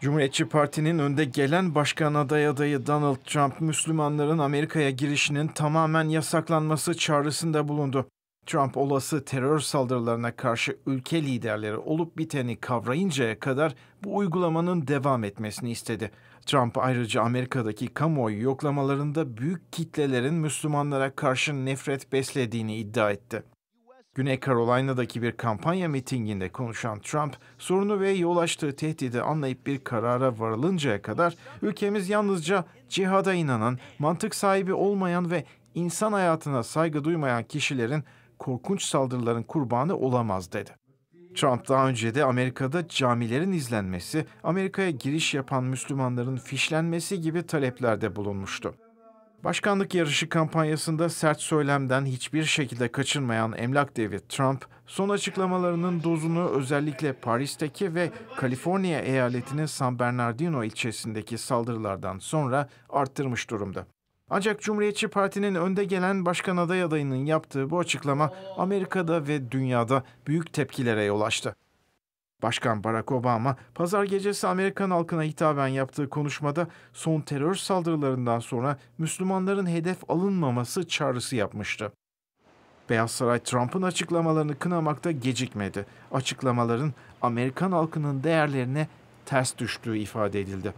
Cumhuriyetçi Parti'nin önde gelen başkan aday adayı Donald Trump, Müslümanların Amerika'ya girişinin tamamen yasaklanması çağrısında bulundu. Trump olası terör saldırılarına karşı ülke liderleri olup biteni kavrayıncaya kadar bu uygulamanın devam etmesini istedi. Trump ayrıca Amerika'daki kamuoyu yoklamalarında büyük kitlelerin Müslümanlara karşı nefret beslediğini iddia etti. Güney Carolina'daki bir kampanya mitinginde konuşan Trump, sorunu ve yol açtığı tehdidi anlayıp bir karara varılıncaya kadar ülkemiz yalnızca cihada inanan, mantık sahibi olmayan ve insan hayatına saygı duymayan kişilerin korkunç saldırıların kurbanı olamaz dedi. Trump daha önce de Amerika'da camilerin izlenmesi, Amerika'ya giriş yapan Müslümanların fişlenmesi gibi taleplerde bulunmuştu. Başkanlık yarışı kampanyasında sert söylemden hiçbir şekilde kaçınmayan emlak devi Trump, son açıklamalarının dozunu özellikle Paris'teki ve Kaliforniya eyaletinin San Bernardino ilçesindeki saldırılardan sonra arttırmış durumda. Ancak Cumhuriyetçi Parti'nin önde gelen başkan aday adayının yaptığı bu açıklama Amerika'da ve dünyada büyük tepkilere yol açtı. Başkan Barack Obama pazar gecesi Amerikan halkına hitaben yaptığı konuşmada son terör saldırılarından sonra Müslümanların hedef alınmaması çağrısı yapmıştı. Beyaz Saray Trump'ın açıklamalarını kınamakta gecikmedi. Açıklamaların Amerikan halkının değerlerine ters düştüğü ifade edildi.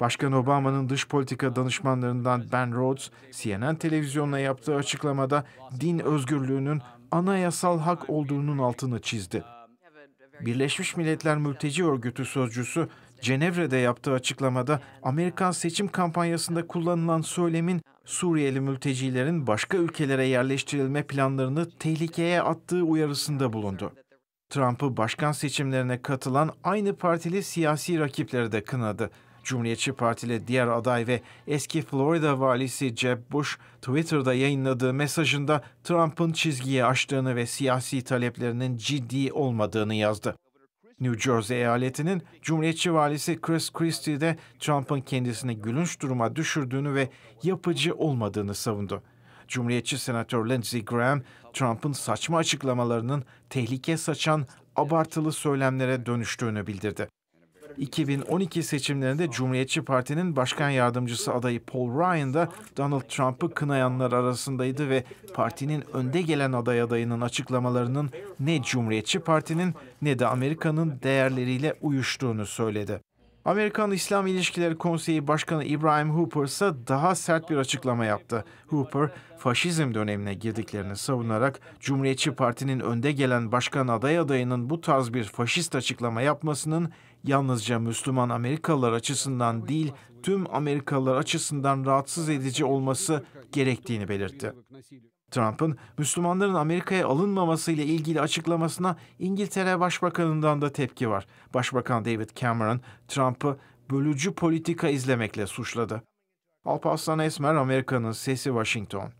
Başkan Obama'nın dış politika danışmanlarından Ben Rhodes, CNN televizyonuna yaptığı açıklamada din özgürlüğünün anayasal hak olduğunun altını çizdi. Birleşmiş Milletler Mülteci Örgütü sözcüsü Cenevre'de yaptığı açıklamada Amerikan seçim kampanyasında kullanılan söylemin Suriyeli mültecilerin başka ülkelere yerleştirilme planlarını tehlikeye attığı uyarısında bulundu. Trump'ı başkan seçimlerine katılan aynı partili siyasi rakipleri de kınadı. Cumhuriyetçi Parti diğer aday ve eski Florida valisi Jeb Bush Twitter'da yayınladığı mesajında Trump'ın çizgiyi aştığını ve siyasi taleplerinin ciddi olmadığını yazdı. New Jersey eyaletinin Cumhuriyetçi valisi Chris Christie de Trump'ın kendisini gülünç duruma düşürdüğünü ve yapıcı olmadığını savundu. Cumhuriyetçi Senatör Lindsey Graham, Trump'ın saçma açıklamalarının tehlike saçan abartılı söylemlere dönüştüğünü bildirdi. 2012 seçimlerinde Cumhuriyetçi Parti'nin başkan yardımcısı adayı Paul Ryan da Donald Trump'ı kınayanlar arasındaydı ve partinin önde gelen aday adayının açıklamalarının ne Cumhuriyetçi Parti'nin ne de Amerika'nın değerleriyle uyuştuğunu söyledi. Amerikan İslam İlişkileri Konseyi Başkanı İbrahim Hooper ise daha sert bir açıklama yaptı. Hooper, faşizm dönemine girdiklerini savunarak Cumhuriyetçi Parti'nin önde gelen başkan aday adayının bu tarz bir faşist açıklama yapmasının yalnızca Müslüman Amerikalılar açısından değil, tüm Amerikalılar açısından rahatsız edici olması gerektiğini belirtti. Trump'ın Müslümanların Amerika'ya alınmaması ile ilgili açıklamasına İngiltere Başbakanı'ndan da tepki var. Başbakan David Cameron, Trump'ı bölücü politika izlemekle suçladı. Alparslan Esmer, Amerika'nın Sesi Washington.